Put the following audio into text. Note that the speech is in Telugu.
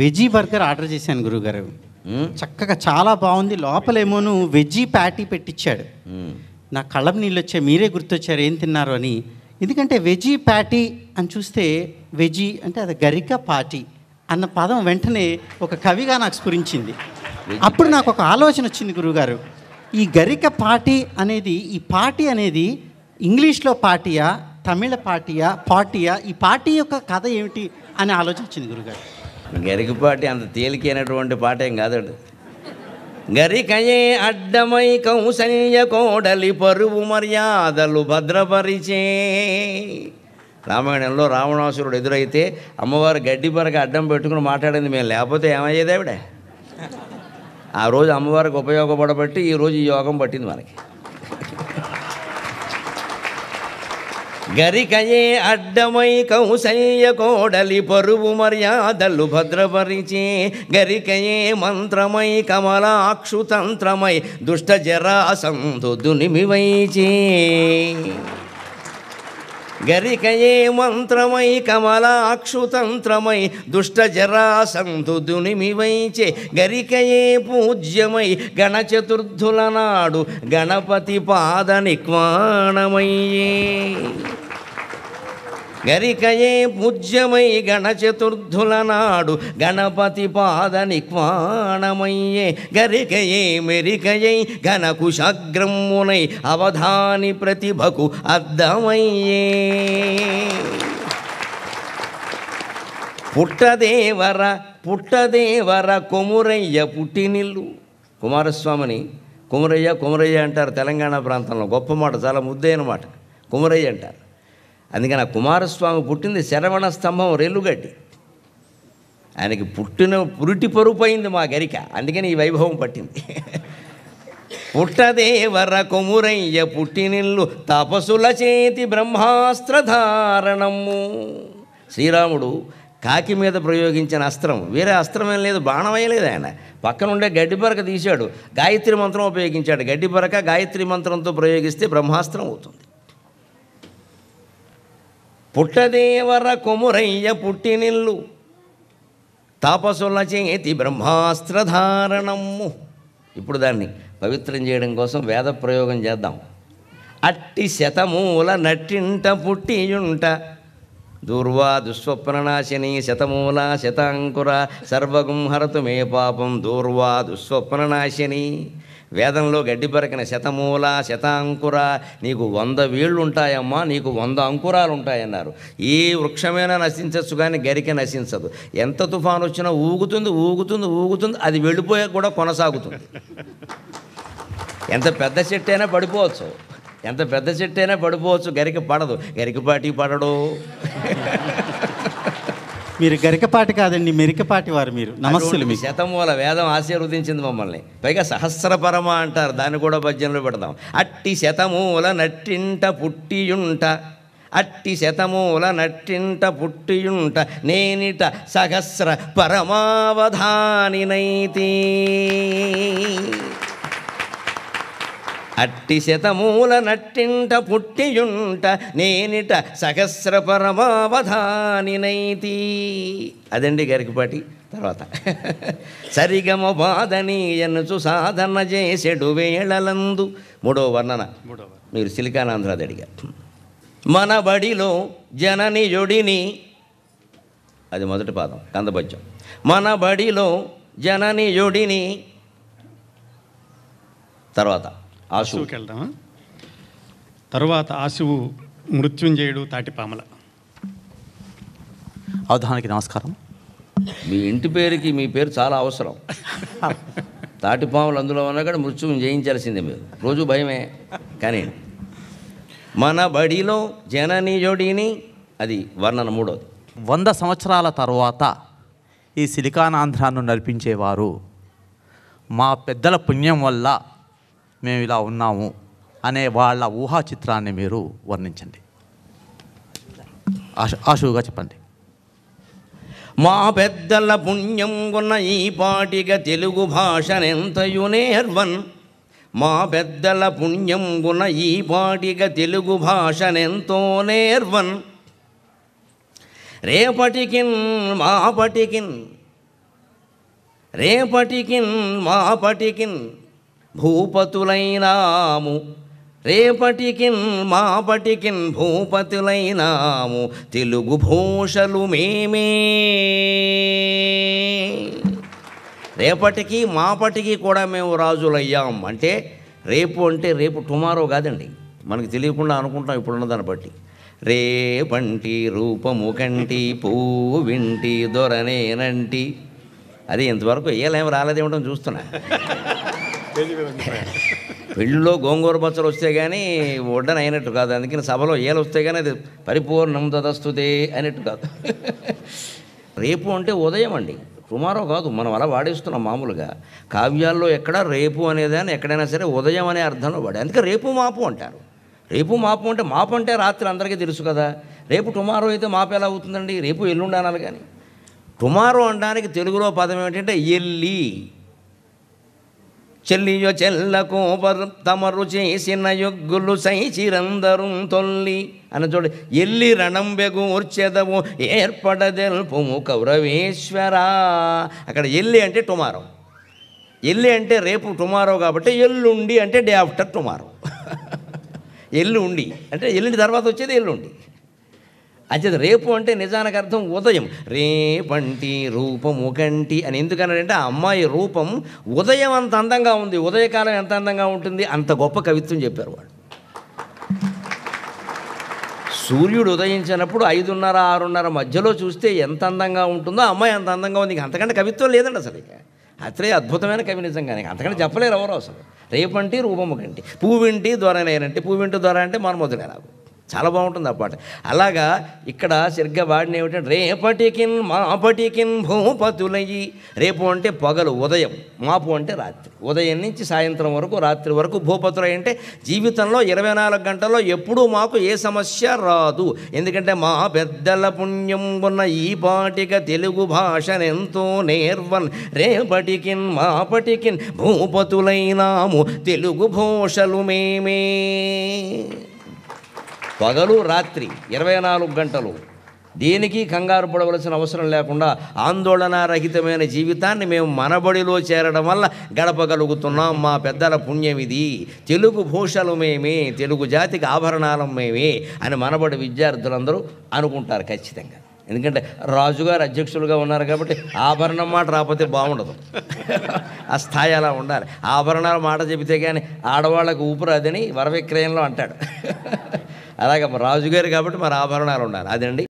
వెజీ బర్గర్ ఆర్డర్ చేశాను గురుగారు చక్కగా చాలా బాగుంది లోపలేమో నువ్వు వెజ్జీ ప్యాటీ పెట్టించాడు నా కళ్ళం నీళ్ళు వచ్చాయి మీరే గుర్తొచ్చారు ఏం తిన్నారు అని ఎందుకంటే వెజీ ప్యాటీ అని చూస్తే వెజీ అంటే అది గరిక పాటీ అన్న పదం వెంటనే ఒక కవిగా నాకు స్ఫురించింది అప్పుడు నాకు ఒక ఆలోచన వచ్చింది గురుగారు ఈ గరిక పాటి అనేది ఈ పాటి అనేది ఇంగ్లీష్లో పాటియా తమిళ పాటియా పాటియా ఈ పాటీ యొక్క కథ ఏమిటి అనే ఆలోచన వచ్చింది గురుగారు గరికపాటి అంత తేలికైనటువంటి పాట ఏం కాదండి గరికయే అడ్డమై కౌసల్య కోడలి పరువు మర్యాదలు భద్రపరిచే రామాయణంలో రావణాసురుడు ఎదురైతే అమ్మవారు గడ్డి పరగా అడ్డం పెట్టుకుని మాట్లాడింది మేము లేకపోతే ఏమయ్యేది ఆవిడ ఆ రోజు అమ్మవారికి ఉపయోగపడబట్టి ఈరోజు ఈ యోగం పట్టింది మనకి గరికయే అడ్డమై కౌసల్య కోడలి పరువు మర్యాదలు భద్రపరిచే గరికయే మంత్రమై కమలాక్షుతంత్రమై దుష్ట జరాసంధు దునిమివైచే గరికయే మంత్రమై కమలాక్షుతంత్రమై దుష్ట జరాసంధు దునిమివైచే గరికయే పూజ్యమై గణచతుర్థుల నాడు గణపతి పాద నిక్వాణమయ్యే గరికయే పూజ్యమై గణచతుర్థుల నాడు గణపతి పాద నిక్వాణమయ్యే గరికయే మెరికయై ఘనకుశాగ్రమ్మునై అవధాని ప్రతిభకు అర్థమయ్యే పుట్టదేవర పుట్టదేవర కొమురయ్య పుట్టినిల్లు కుమారస్వామిని కుమరయ్య కుమరయ్య అంటారు తెలంగాణ ప్రాంతంలో గొప్ప మాట చాలా ముద్దైన మాట కుమరయ్య అంటారు అందుకని ఆ కుమారస్వామి పుట్టింది శరవణ స్తంభం రెల్లుగడ్డి ఆయనకి పుట్టిన పురిటి పరుపైంది మా గరిక అందుకని ఈ వైభవం పట్టింది పుట్టదేవర కొమురయ్య పుట్టినిల్లు తపసుల చేతి బ్రహ్మాస్త్రధారణము శ్రీరాముడు కాకి మీద ప్రయోగించిన అస్త్రం వేరే అస్త్రం ఏం లేదు బాణమయ్యలేదు ఆయన పక్కనుండే గడ్డి పరక తీశాడు గాయత్రి మంత్రం ఉపయోగించాడు గడ్డి పరక గాయత్రి మంత్రంతో ప్రయోగిస్తే బ్రహ్మాస్త్రం అవుతుంది పుట్టదేవర కొమురయ్య పుట్టినిల్లు తాపసుల చేతి బ్రహ్మాస్త్రధారణము ఇప్పుడు దాన్ని పవిత్రం చేయడం కోసం వేద ప్రయోగం చేద్దాం అట్టి శతమూల నట్టింట పుట్టియుంట దూర్వా దుస్వప్ననాశిని శతమూల శతాంకుర సర్వగుంహరతు మే పాపం దూర్వా దుస్వప్ననాశిని వేదంలో గడ్డి పరకిన శతమూల శతాంకుర నీకు వంద వేళ్ళు ఉంటాయమ్మా నీకు వంద అంకురాలు ఉంటాయన్నారు ఏ వృక్షమైనా నశించచ్చు కానీ గరికి నశించదు ఎంత తుఫాను వచ్చినా ఊగుతుంది ఊగుతుంది ఊగుతుంది అది వెళ్ళిపోయాక కూడా కొనసాగుతుంది ఎంత పెద్ద చెట్టు అయినా పడిపోవచ్చు ఎంత పెద్ద చెట్టు అయినా పడిపోవచ్చు గరికి పడదు పాటి పడడు మీరు గరికపాటి కాదండి మెరికపాటి వారు మీరు నమస్సులు మీ శతమూల వేదం ఆశీర్వదించింది మమ్మల్ని పైగా సహస్రపరమ అంటారు దాన్ని కూడా భజనలు పెడదాం అట్టి శతమూల నట్టింట పుట్టియుంట అట్టి శతమూల నట్టింట పుట్టియుంట నేనిట సహస్ర పరమావధానినైతే అట్టి శతమూల నట్టింట పుట్టియుంట నేనిట సహస్ర పరమావధానినైతి అదండి గరికపాటి తర్వాత సరిగమ ఎన్నుచు సాధన చేసెడు వేళలందు మూడో వర్ణన మీరు సిలికానాంధ్రాది అడిగారు మన బడిలో జనని జొడిని అది మొదటి పాదం కందపద్యం మన బడిలో జనని జొడిని తర్వాత ఆశువుకి వెళ్దామా తరువాత ఆశువు మృత్యుంజయుడు తాటిపామల అవధానికి నమస్కారం మీ ఇంటి పేరుకి మీ పేరు చాలా అవసరం తాటిపాములు అందులో ఉన్నా కూడా మృత్యుం జయించాల్సిందే మీరు రోజు భయమే కానీ మన బడిలో జనని జోడిని అది వర్ణన మూడోది వంద సంవత్సరాల తర్వాత ఈ సిలికానాంధ్రాను నడిపించేవారు మా పెద్దల పుణ్యం వల్ల మేము ఇలా ఉన్నాము అనే వాళ్ళ ఊహా చిత్రాన్ని మీరు వర్ణించండి ఆశువుగా చెప్పండి మా పెద్దల పుణ్యం ఉన్న ఈ పాటిక తెలుగు భాషనెంతయు నేర్వన్ మా పెద్దల పుణ్యం గుణ ఈ పాటిక తెలుగు భాషనెంతో నేర్వన్ రేపటికిన్ మాపటికిన్ రేపటికిన్ మాపటికిన్ భూపతులైనాము రేపటికిన్ మాపటికిన్ భూపతులైనాము తెలుగు భూషలు మేమే రేపటికి మాపటికి కూడా మేము రాజులయ్యాం అంటే రేపు అంటే రేపు టుమారో కాదండి మనకు తెలియకుండా అనుకుంటాం ఇప్పుడున్న దాన్ని బట్టి రేపంటి రూపము కంటి పూవింటి దొరనేనంటి అది ఇంతవరకు ఏలేం రాలేదేమిటో చూస్తున్నా పెళ్ళిలో గోంగూర పచ్చలు వస్తే కానీ వడ్డన అయినట్టు కాదు అందుకని సభలో ఏలు వస్తే కానీ అది పరిపూర్ణం తదస్తుతే అయినట్టు కాదు రేపు అంటే ఉదయం అండి టుమారో కాదు మనం అలా వాడేస్తున్నాం మామూలుగా కావ్యాల్లో ఎక్కడ రేపు అనేదాన్ని ఎక్కడైనా సరే ఉదయం అనే అర్థంలో వాడే అందుకే రేపు మాపు అంటారు రేపు మాపు అంటే మాపు అంటే రాత్రి అందరికీ తెలుసు కదా రేపు టుమారో అయితే మాపు ఎలా అవుతుందండి రేపు ఎల్లుండి అనాలి కానీ టుమారో అనడానికి తెలుగులో పదం ఏమిటంటే ఎల్లి చెల్లియో చెల్లకు తమరు చేసిన యొగ్గులు సైచిరందరు తొల్లి అని చూడు ఎల్లి రణంబెగూర్చెదవు ఏర్పడదెల్పు కౌరవేశ్వరా అక్కడ ఎల్లి అంటే టుమారో ఎల్లి అంటే రేపు టుమారో కాబట్టి ఎల్లుండి అంటే డే ఆఫ్టర్ టుమారో ఎల్లుండి అంటే ఎల్లుండి తర్వాత వచ్చేది ఎల్లుండి అంచేది రేపు అంటే నిజానికి అర్థం ఉదయం రేపంటి రూపం ఒకంటి అని ఎందుకనంటే ఆ అమ్మాయి రూపం ఉదయం అంత అందంగా ఉంది ఉదయకాలం ఎంత అందంగా ఉంటుంది అంత గొప్ప కవిత్వం చెప్పారు వాళ్ళు సూర్యుడు ఉదయించినప్పుడు ఐదున్నర ఆరున్నర మధ్యలో చూస్తే ఎంత అందంగా ఉంటుందో అమ్మాయి అంత అందంగా ఉంది అంతకంటే కవిత్వం లేదండి అసలు ఇక అత్రే అద్భుతమైన కవి నిజంగానే అంతకంటే చెప్పలేరు ఎవరు అసలు రేపంటి రూపం ఒకంటి పూవింటి నేనంటే పూవింటి ద్వారా అంటే మన నాకు చాలా బాగుంటుంది ఆ పాట అలాగా ఇక్కడ సరిగ్గా వాడిన ఏమిటంటే రేపటికిన్ మాపటికిన్ భూపతులయ్యి రేపు అంటే పగలు ఉదయం మాపు అంటే రాత్రి ఉదయం నుంచి సాయంత్రం వరకు రాత్రి వరకు భూపతులై అంటే జీవితంలో ఇరవై నాలుగు గంటల్లో ఎప్పుడూ మాకు ఏ సమస్య రాదు ఎందుకంటే మా పెద్దల పుణ్యం ఉన్న ఈ పాటిక తెలుగు భాష ఎంతో నేర్వన్ రేపటికిన్ మాపటికిన్ భూపతులైనాము తెలుగు భోషలు మేమే పగలు రాత్రి ఇరవై నాలుగు గంటలు దేనికి కంగారు పడవలసిన అవసరం లేకుండా ఆందోళనారహితమైన జీవితాన్ని మేము మనబడిలో చేరడం వల్ల గడపగలుగుతున్నాం మా పెద్దల పుణ్యం ఇది తెలుగు భూషలు మేమే తెలుగు జాతికి ఆభరణాలం మేమే అని మనబడి విద్యార్థులందరూ అనుకుంటారు ఖచ్చితంగా ఎందుకంటే రాజుగారు అధ్యక్షులుగా ఉన్నారు కాబట్టి ఆభరణం మాట రాకపోతే బాగుండదు ఆ స్థాయి అలా ఉండాలి ఆభరణాల మాట చెబితే కానీ ఆడవాళ్ళకు ఊపిరాదని వరవిక్రయంలో అంటాడు అలాగే రాజుగారు కాబట్టి మరి ఆభరణాలు ఉండాలి అదండి